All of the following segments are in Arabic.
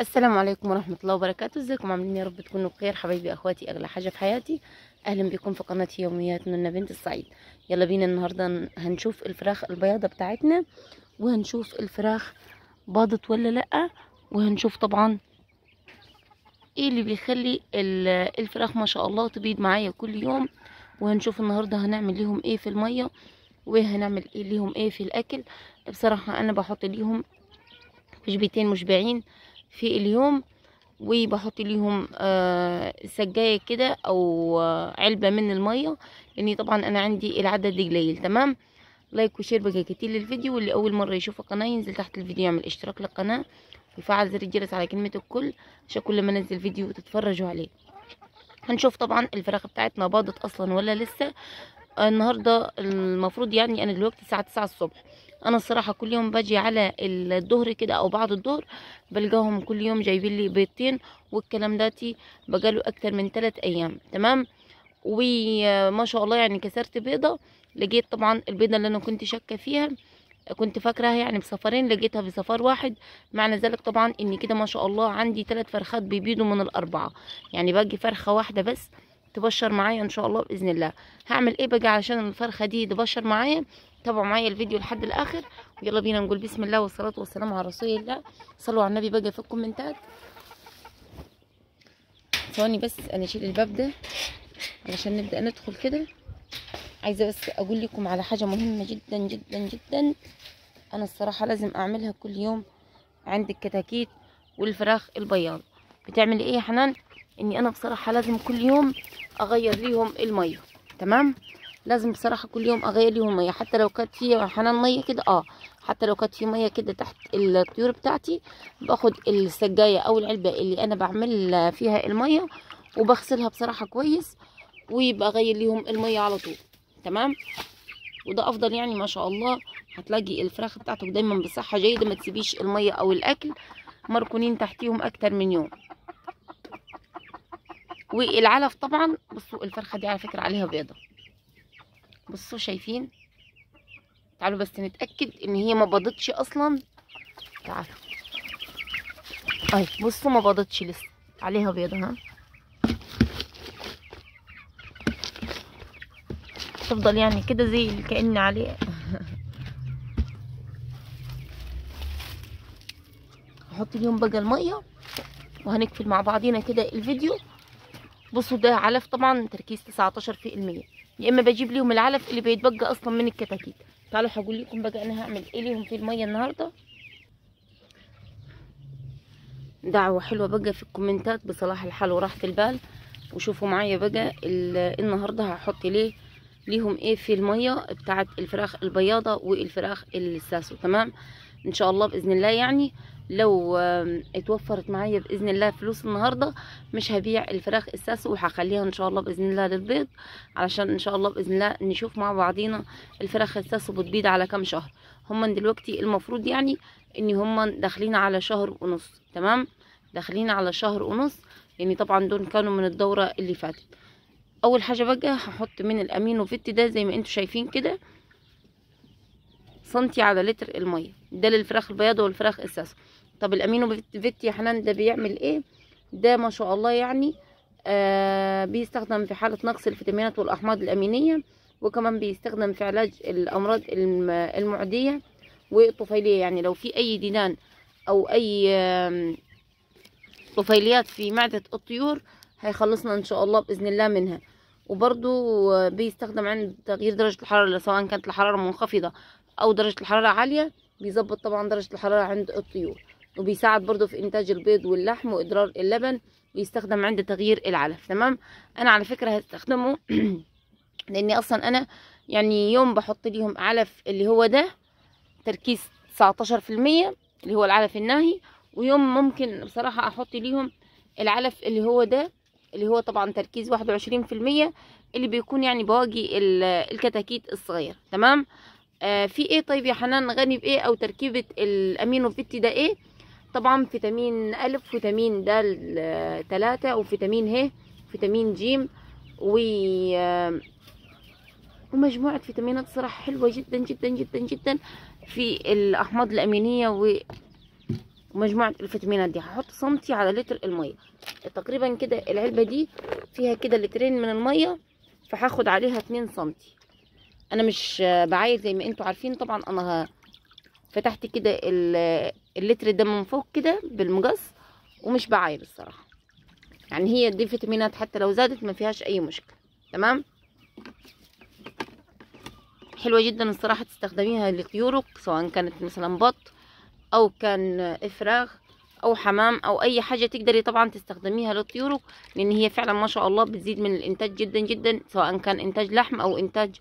السلام عليكم ورحمة الله وبركاته ازيكم عاملين يا رب تكونوا بخير حبايبي اخواتي اغلى حاجة في حياتي اهلا بكم في قناة يوميات من بنت الصعيد يلا بينا النهاردة هنشوف الفراخ البياضة بتاعتنا وهنشوف الفراخ باضت ولا لا وهنشوف طبعا ايه اللي بيخلي الفراخ ما شاء الله تبيض معايا كل يوم وهنشوف النهاردة هنعمل ليهم ايه في المية وهنعمل ايه ليهم ايه في الاكل بصراحة انا بحط ليهم وجبتين مشبعين في اليوم وبحط ليهم آه، سجاية كده او آه، علبة من المية لاني طبعا انا عندي العدد قليل تمام لايك وشير بقى كتير للفيديو واللي اول مرة يشوف القناة ينزل تحت الفيديو يعمل اشتراك للقناة ويفعل زر الجرس على كلمة الكل عشان كل ما انزل فيديو تتفرجوا عليه هنشوف طبعا الفراخ بتاعتنا باضت اصلا ولا لسه النهاردة المفروض يعني انا دلوقتي الساعة تسعة الصبح انا الصراحه كل يوم باجي على الظهر كده او بعد الظهر بلقاهم كل يوم جايبين لي بيضتين والكلام داتي بقاله اكتر من ثلاث ايام تمام وما شاء الله يعني كسرت بيضه لقيت طبعا البيضه اللي انا كنت شاكه فيها كنت فاكراها يعني بسفرين لقيتها بسفر واحد معنى ذلك طبعا ان كده ما شاء الله عندي ثلاث فرخات بيبيضوا من الاربعه يعني باجي فرخه واحده بس تبشر معايا ان شاء الله باذن الله هعمل ايه بقى علشان الفرخه دي تبشر معايا تابعوا معايا الفيديو لحد الاخر ويلا بينا نقول بسم الله والصلاه والسلام على رسول الله صلوا على النبي بقى في الكومنتات ثواني بس انا اشيل الباب ده علشان نبدا ندخل كده عايزه بس اقول لكم على حاجه مهمه جدا جدا جدا انا الصراحه لازم اعملها كل يوم عند الكتاكيت والفراخ البياض بتعمل ايه يا حنان اني انا بصراحه لازم كل يوم اغير ليهم الميه تمام لازم بصراحه كل يوم اغير ليهم ميه حتى لو كانت في حنان ميه كده اه حتى لو كانت في ميه كده تحت الطيور بتاعتي باخد السجايه او العلبه اللي انا بعمل فيها الميه وبغسلها بصراحه كويس ويبقى اغير ليهم الميه على طول تمام وده افضل يعني ما شاء الله هتلاقي الفراخ بتاعتك دايما بصحه جيده ما تسيبيش الميه او الاكل مركونين تحتيهم اكتر من يوم والعلف طبعا بصوا الفرخه دي على فكره عليها بيضه بصوا شايفين تعالوا بس نتاكد ان هي ما باضتش اصلا تعالوا اهي بصوا ما باضتش لسه عليها بيضه ها تفضل يعني كده زي كأن عليه هحط اليوم بقى الميه وهنقفل مع بعضينا كده الفيديو بصوا ده علف طبعا تركيز 19% يا اما بجيب ليهم العلف اللي بيتبقى اصلا من الكتاكيت تعالوا هقول لكم بقى انا هعمل ايه ليهم في الميه النهارده دعوه حلوه بقى في الكومنتات بصلاح الحال وراحه البال وشوفوا معايا بقى النهارده هحط ليه ليهم ايه في الميه بتاعه الفراخ البياضه والفراخ الساسو تمام ان شاء الله باذن الله يعني لو اتوفرت معايا باذن الله فلوس النهارده مش هبيع الفراخ الساس وهخليها ان شاء الله باذن الله للبيض علشان ان شاء الله باذن الله نشوف مع بعضينا الفراخ الساس بتبيض على كام شهر هما دلوقتي المفروض يعني ان هما داخلين على شهر ونص تمام داخلين على شهر ونص لان يعني طبعا دول كانوا من الدوره اللي فاتت اول حاجه بقى هحط من الامينو فيت ده زي ما انتم شايفين كده سنتي على لتر الميه ده للفراخ البياض والفراخ الساسه طب الامينو فيت يا حنان ده بيعمل ايه ده ما شاء الله يعني آه بيستخدم في حاله نقص الفيتامينات والاحماض الامينيه وكمان بيستخدم في علاج الامراض المعديه والطفيليه يعني لو في اي ديدان او اي طفيليات في معده الطيور هيخلصنا ان شاء الله باذن الله منها وبرضو آه، بيستخدم عند تغيير درجه الحراره سواء كانت الحراره منخفضه او درجه الحراره عاليه بيظبط طبعا درجه الحراره عند الطيور وبيساعد برضو في انتاج البيض واللحم وادرار اللبن بيستخدم عند تغيير العلف تمام انا على فكره هستخدمه لاني اصلا انا يعني يوم بحط ليهم علف اللي هو ده تركيز 19% اللي هو العلف الناهي ويوم ممكن بصراحه احط ليهم العلف اللي هو ده اللي هو طبعا تركيز 21% اللي بيكون يعني بواجي الكتاكيت الصغير تمام آه في ايه طيب يا حنان غني بايه او تركيبه الامينو بيتي ده ايه طبعا فيتامين أ فيتامين د تلاتة وفيتامين ه فيتامين ج و آه، ومجموعة فيتامينات صراحة حلوة جدا جدا جدا جدا في الأحماض الأمينية ومجموعة الفيتامينات دي هحط سنتي على لتر المية تقريبا كده العلبة دي فيها كده لترين من المية فهاخد عليها اتنين سنتي انا مش بعاير زي ما انتوا عارفين طبعا انا فتحت كده اللتر ده من فوق كده بالمقص ومش بعاير الصراحه يعني هي دي فيتامينات حتى لو زادت ما فيهاش اي مشكله تمام حلوه جدا الصراحه تستخدميها لطيورك سواء كانت مثلا بط او كان افراغ او حمام او اي حاجه تقدري طبعا تستخدميها لطيورك لان هي فعلا ما شاء الله بتزيد من الانتاج جدا جدا سواء كان انتاج لحم او انتاج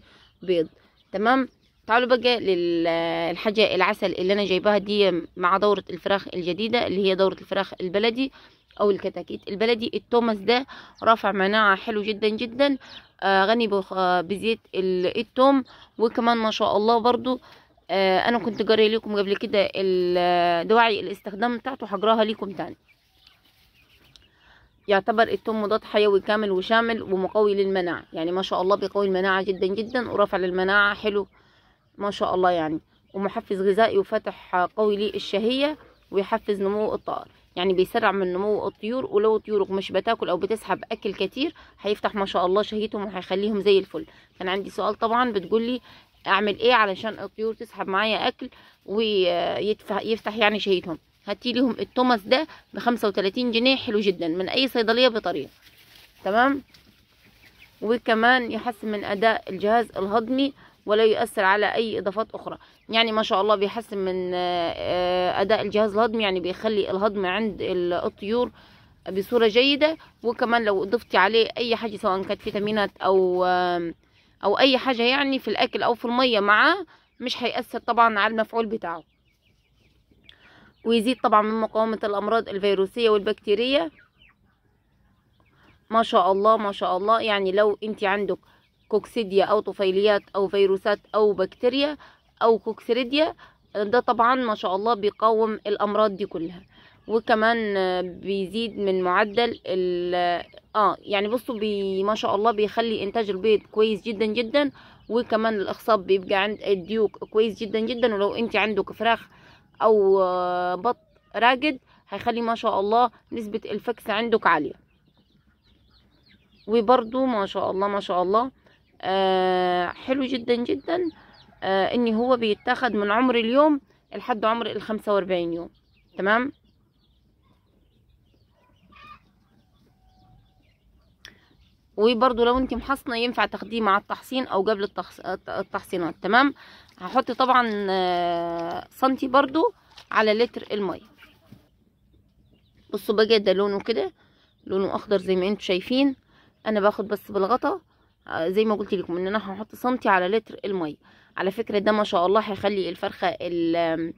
بيض تمام تعالوا بقى للحاجة العسل اللي انا جايباها دي مع دورة الفراخ الجديدة اللي هي دورة الفراخ البلدي او الكتاكيت البلدي التوماس ده رافع مناعة حلو جدا جدا آه غني بزيت التوم وكمان ما شاء الله برضو آه انا كنت جاري لكم قبل كده دواعي الاستخدام بتاعته هجراها لكم تاني يعتبر التوم مضاد حيوي كامل وشامل ومقوي للمناعة يعني ما شاء الله بيقوي المناعة جدا جدا ورفع للمناعة حلو ما شاء الله يعني ومحفز غذائي وفتح قوي للشهية ويحفز نمو الطائر يعني بيسرع من نمو الطيور ولو طيورك مش بتاكل او بتسحب اكل كتير هيفتح ما شاء الله شهيتهم وهيخليهم زي الفل كان عندي سؤال طبعا بتقول لي اعمل ايه علشان الطيور تسحب معايا اكل ويفتح يعني شهيتهم هاتي لهم التوماس ده ب 35 جنيه حلو جدا من اي صيدليه بطريقه تمام وكمان يحسن من اداء الجهاز الهضمي ولا يؤثر على اي اضافات اخرى يعني ما شاء الله بيحسن من آه، آه، اداء الجهاز الهضمي يعني بيخلي الهضم عند الطيور بصوره جيده وكمان لو ضفتي عليه اي حاجه سواء كانت فيتامينات او او اي حاجه يعني في الاكل او في الميه معاه مش هيأثر طبعا على المفعول بتاعه ويزيد طبعا من مقاومة الأمراض الفيروسية والبكتيرية ما شاء الله ما شاء الله يعني لو انت عندك كوكسيديا أو طفيليات أو فيروسات أو بكتيريا أو كوكسيديا ده طبعا ما شاء الله بيقاوم الأمراض دي كلها وكمان بيزيد من معدل ال اه يعني بصوا بي ما شاء الله بيخلي انتاج البيض كويس جدا جدا وكمان الاخصاب بيبقى عند الديوك كويس جدا جدا ولو انت عندك فراخ او آه، بط راجد هيخلي ما شاء الله نسبة الفكس عندك عالية وبرضو ما شاء الله ما شاء الله آه، حلو جدا جدا آه، ان هو بيتاخد من عمر اليوم لحد عمر الخمسة واربعين يوم تمام وبرده لو انت محصنه ينفع تاخديه مع التحصين او قبل التحص... التحصينات تمام هحط طبعا آه، سنتي برده على لتر الميه بصوا بقى ده لونه كده لونه اخضر زي ما انتم شايفين انا باخد بس بالغطا آه، زي ما قلت لكم ان انا هحط سنتي على لتر الميه على فكره ده ما شاء الله هيخلي الفرخه اللي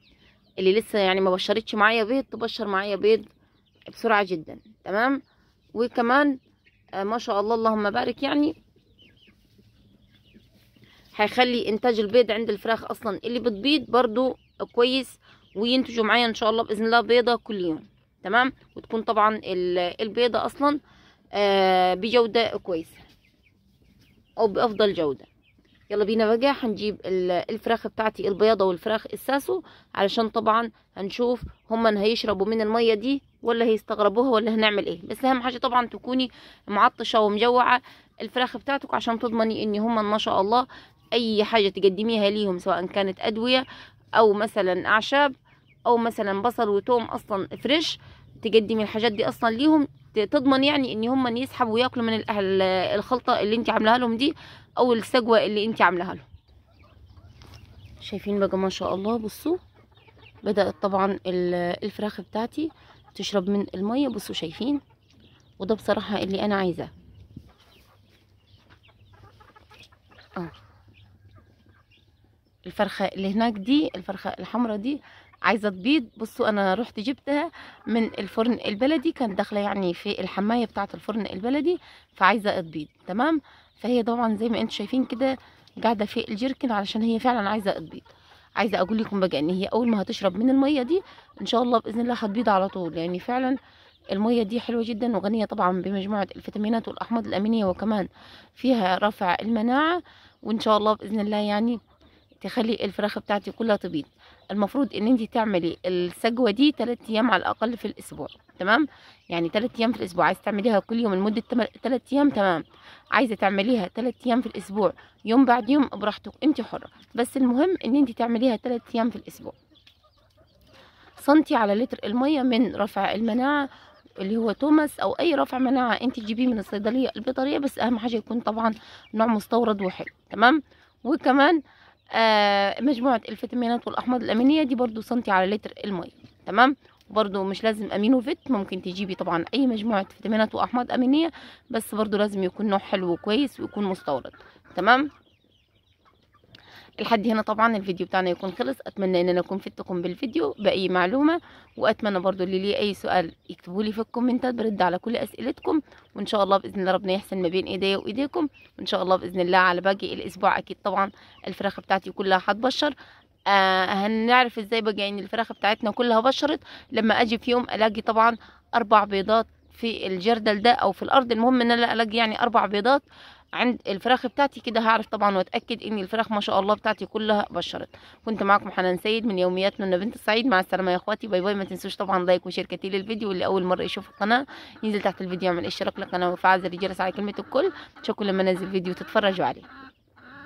لسه يعني ما بشرتش معايا بيض تبشر معايا بيض بسرعه جدا تمام وكمان آه، ما شاء الله اللهم بارك يعني هيخلي انتاج البيض عند الفراخ اصلا اللي بتبيض برضو كويس وينتجوا معايا ان شاء الله باذن الله بيضه كل يوم تمام وتكون طبعا البيضه اصلا آه، بجوده كويسه او بافضل جوده يلا بينا بقى هنجيب الفراخ بتاعتي البيضه والفراخ الساسو علشان طبعا هنشوف هما هيشربوا من الميه دي ولا هيستغربوها ولا هنعمل ايه بس اهم حاجه طبعا تكوني معطشه ومجوعه الفراخ بتاعتك عشان تضمني ان هما ما شاء الله اي حاجه تقدميها ليهم سواء كانت ادويه او مثلا اعشاب او مثلا بصل وتوم اصلا فريش تقدمي الحاجات دي اصلا ليهم تضمن يعني ان هم يسحبوا وياكلوا من الخلطه اللي انت عاملاها لهم دي او السجوه اللي انت عاملاها لهم شايفين بقى ما شاء الله بصوا بدات طبعا الفراخ بتاعتي تشرب من المية بصوا شايفين وده بصراحة اللي انا عايزاه آه. الفرخة اللي هناك دي الفرخة الحمراء دي عايزة تبيض بصوا انا رحت جبتها من الفرن البلدي كانت داخلة يعني في الحماية بتاعة الفرن البلدي فعايزة تبيض تمام فهي طبعا زي ما انتم شايفين كده قاعدة في الجيركن علشان هي فعلا عايزة تبيض عايزه اقول لكم بقى ان هي اول ما هتشرب من الميه دي ان شاء الله باذن الله هتبيض على طول يعني فعلا الميه دي حلوه جدا وغنيه طبعا بمجموعه الفيتامينات والاحماض الامينيه وكمان فيها رفع المناعه وان شاء الله باذن الله يعني تخلي الفراخ بتاعتي كلها تبيض المفروض ان انت تعملي السجوه دي تلات ايام على الاقل في الاسبوع تمام يعني تلات ايام في الاسبوع عايزه تعمليها كل يوم لمده تلات ايام تمام عايزه تعمليها تلات ايام في الاسبوع يوم بعد يوم براحتك انت حره بس المهم ان انت تعمليها تلات ايام في الاسبوع سنتي على لتر الميه من رفع المناعه اللي هو توماس او اي رفع مناعه انت تجيبيه من الصيدليه البيطريه بس اهم حاجه يكون طبعا نوع مستورد وحلو تمام وكمان آه مجموعه الفيتامينات والاحماض الامينيه دي برضو سنتي على لتر الميه تمام برضو مش لازم امينو فيت ممكن تجيبي طبعا اي مجموعه فيتامينات واحماض امينيه بس برضو لازم يكون نوع حلو وكويس ويكون مستورد تمام لحد هنا طبعا الفيديو بتاعنا يكون خلص اتمنى ان انا اكون فدتكم بالفيديو باي معلومه واتمنى برضو اللي ليه اي سؤال يكتبوا لي في الكومنتات برد على كل اسئلتكم وان شاء الله باذن الله ربنا يحسن ما بين ايديا وايديكم وان شاء الله باذن الله على باقي الاسبوع اكيد طبعا الفراخ بتاعتي كلها هتبشر آه هنعرف ازاي بقى ان يعني الفراخ بتاعتنا كلها بشرت لما اجي في يوم الاقي طبعا اربع بيضات في الجردل ده او في الارض المهم ان انا الاقي يعني اربع بيضات عند الفراخ بتاعتي كده هعرف طبعا واتاكد ان الفراخ ما شاء الله بتاعتي كلها بشرت كنت معاكم حنان سيد من يوميات من بنت الصعيد مع السلامه يا اخواتي باي باي ما تنسوش طبعا لايك وشير كتير للفيديو واللي اول مره يشوف القناه ينزل تحت الفيديو يعمل اشتراك للقناه وفعل زر الجرس على كلمه الكل شكرا لما انزل فيديو تتفرجوا عليه